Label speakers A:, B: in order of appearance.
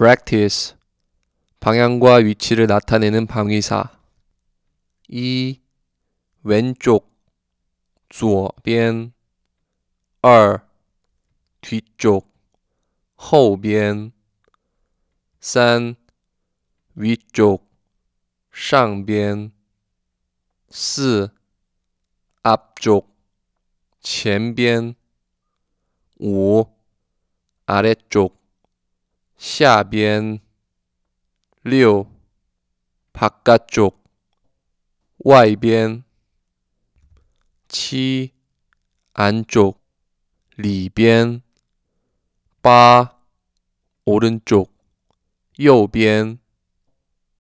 A: practice 방향과 위치를 나타내는 방위사 이 왼쪽 左边2 뒤쪽 后边3 위쪽 上边4 앞쪽 前边5 아래쪽 下边 리오 바깥쪽 外边치 안쪽 里边바 오른쪽 右边